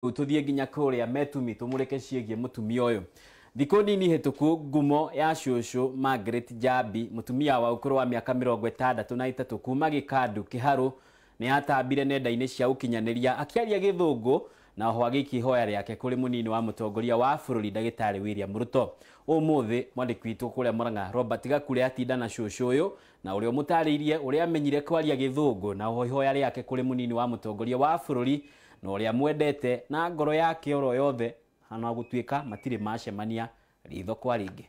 tuthie nginya kuria metumi tumurike ciigie mutumia uyu thiku nini hituku ngumo ya cucu Margaret Jabi mutumia wa ukuru wa miaka mirongo itandatu na itatu kuma gikandu kiharu ni atambire nenda-ini cia ukinyaniria akiaria githungu na oho agikihoya riake kuri munini wa mutongoria wa bururi ndagitari William Ruto umuthi mwandiki witu kuria Murang'a Robert Gakure atinda na cucu uyu na uria mutariirie uria amenyire kwaria githungu na oho ihoya riake kuri munini wa mutongoria wa bururi na å mwendete na ngoro yake oro yothe ana gå tuä ka matirä macemania ritho kwa rä ngä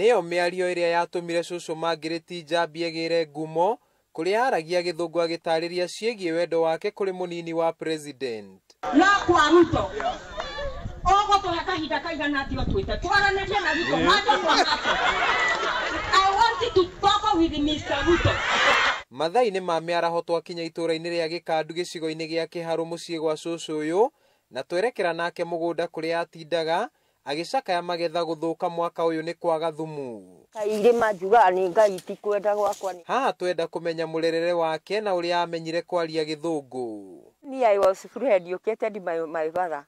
nĩyo mĩario ĩrĩa yatũmire cũcũ mangĩrĩti njambi ĩgĩre ngumo kũrĩa aragia gĩthũngũ agĩtarĩria ciĩgiĩ wendo wake kũrĩ mũnini wa president no kwa ruto yeah kahinda kaigana atĩa ũtwĩte twaranirie na Ruto maja kwa I want to talk with Mr. Ruto mathai inĩ ma mĩaraho twakinya itũũra-inĩ rĩa gĩkandu gĩcigo-inĩ gĩa kĩharũ mũciĩ gwa cũcũ ũyũ na twerekera nake mũgũnda kũrĩa atindaga agĩcakaya magetha gũthũka mwaka ũyũ nĩ kwaga thumu irĩma njugaga nĩ ngai tikwenda gwakwa haha twenda kũmenya mũrerere wake na ũrĩa amenyire kwaria gĩthũngũ niĩ i was fred ũkĩte ndi my, my father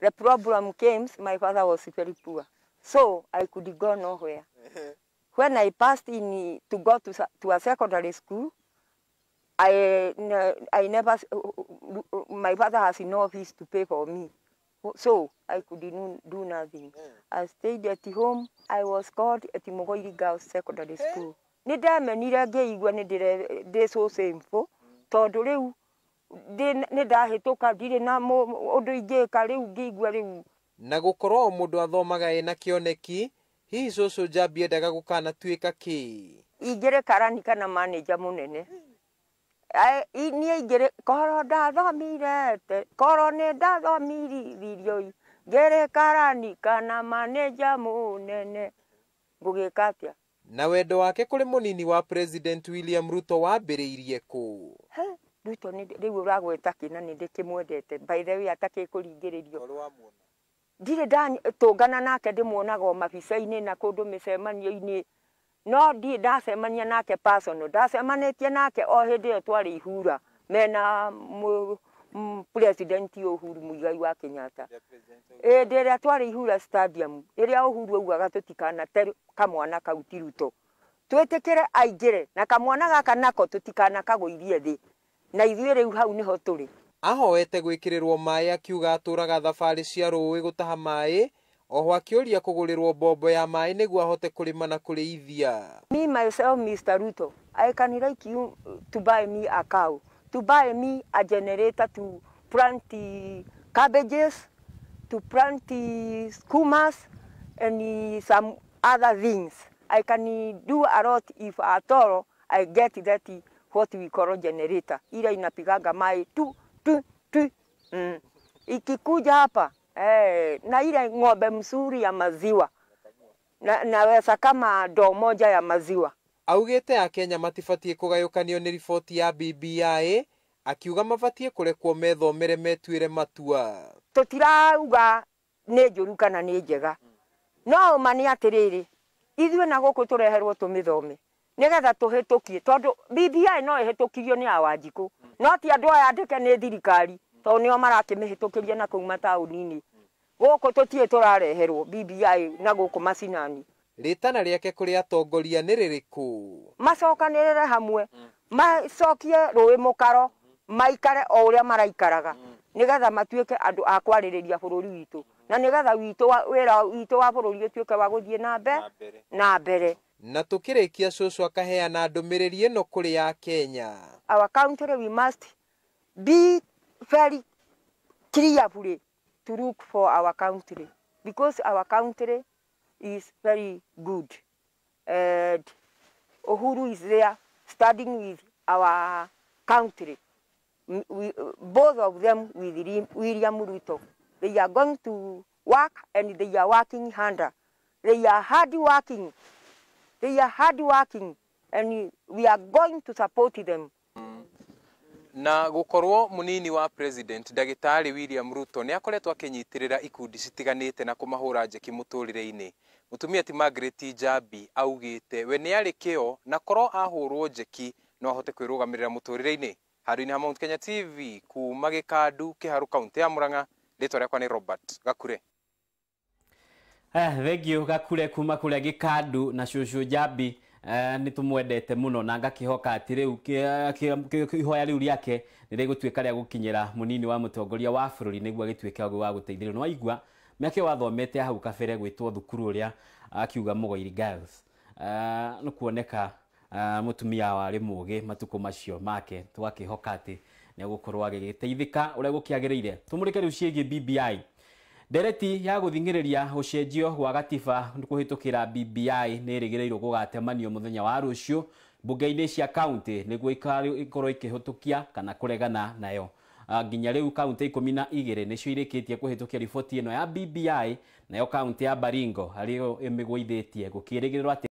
The problem came, my father was very poor. So I could go nowhere. Uh-huh. when I passed in to go to, to a secondary school, I, I never, my father has enough fees to pay for me. So I could do nothing. Hmm. I stayed at home. I was called at Mohoiri Girls Secondary School. Nä ge ngä igua nä de so fo hmm. tondå rä u nä ndahätå ka ndirä na å ndå ingä ka rä u ngä igua rä u na gå korwo o må ndå athomaga ä na kä oneki hihi cå cå njambiendaga gå kana tuä ka kä ingä rä karani kana manaja må nene niä ingä rä korwo ndathomirete korwo nä ndathomiririo i ngä rä karani kana manaja må nene ngå gä ka atä a na wendo wake kå rä må nini wa president william ruto wambä rä irie kå rutwo rä u å ragweta kä na nä ndä kä mwendete atakä kå ringä rä rio ndirä ndatångana nake ndä mwonaga mabica-inä na kå ndå mä cemanio-inä no ndirä ndacemania nake ndacemanä tie nake o hä ndä ä yo twarä ihura mena presidenti uhuru muigai wa kenyatta ä ndä ä rä a twarä ihura ä rä a uhuru augaga tå tikanate kamwana kau tiruto twä tä kä re aingä re na kamwana gaka nako tå tikanakagå irie thä na ithuĩ rĩu hau nĩho tũrĩ ahoete gwĩkĩrĩrwo maĩ akiuga atũraga thabarĩ cia rũĩ gũtaha maĩ oho akĩũria kũgũrĩrwo bombo ya maĩ nĩguo ahote kũrĩma na kũrĩithia me myself Mr. Ruto I can like you to buy me a cow to buy me a generator to plant cabbages to plant skumas and some other things I can do a lot if at all I get that what we call generator, ile inapiganga mai tu tu tu mm. Ikikuja hapa eh, na ile ng'ombe mzuri ya maziwa na, naweza kama do moja ya maziwa. Augite akenya matibatie kugayukanio ni riboti ya BBI akiuga mabatie kurekwo methomere metuire matua. Tutirauga nä njå ru kana nä njega no ma nä atä rä rä ithuä na gå kå tå reherwo tå mä thome nigetha tuhitukie tondu BBI no ihitukithio ni awanjiku no ti andu aya andike ni thirikari tondu nio marakimihitukiria na kuu ti ini guku tutie turareherwo BBI na guku macinani ritana riake kuri atongoria ni ririku macokanirire hamwe mm. macokie rui mukaro mm. maikare o uria maraikaraga mm. nigetha matuike andu a kwaririria bururi witu na nigetha witu wira witu wa bururi utuike wa guthie na mbere na mbere na tukirikia cucu akaheana ndumiriri ĩno kuri ya Kenya. Our country we must be very clear to look for our country because our country is very good and Uhuru is there studying with our country. We, both of them with William Ruto. They are going to work and they are working harder. They are hard working. They are working and we are going to support them na gukorwo munini wa president dagitari William Ruto ni akoretwo akinyitirira ikundi citiganite na kumahura njeki muturire-ini mutumia ti Margaret jabi augite we ni ari kio na korwo ahurwo njeki no ahote kwirugamirira muturire-ini handu ha Mount Kenya TV kuma gikandu kiharu kaunti ya Murang'a ritwa riakwa ni Robert Gakure eh, thengio gakure kuma kuria gikandu na cucu jambi eh, ni tå mwendete na ngakähoka atä rä u ihoya rä u rĩake nä rä gå tuä ka rä a wa må tongoria wa bå rå ri nä guo agä tuä ke wa gå teithä rä no waigua mä ake wathomete hau kabere gwä two thukuru å akiuga må girls eh, nä kuoneka eh, må tumia warä må gä matukå macio make twakä hoka atä nä agå korwo agä gä teithä ka å rä a gå kä agä rä ire tå må rä ke rä u ciägä bbi ndereti ya guthingiriria ucenjio gwa gatiba kuhitukira BBI ni irigirirwo gugatemanio muthenya wa rucio mbunge-inĩ cia kaunti nĩguo ikorwo ikĩhĩtũkia kana kũregana nayo nginya rĩu kaunti ikũmi na igĩrĩ nĩcio irĩkĩtie kũhĩtũkia riboti ĩno ya BBI nayo kaunti ya Baringo arĩo ĩmĩgũithĩtie gũkĩrĩgĩrĩrwo atĩ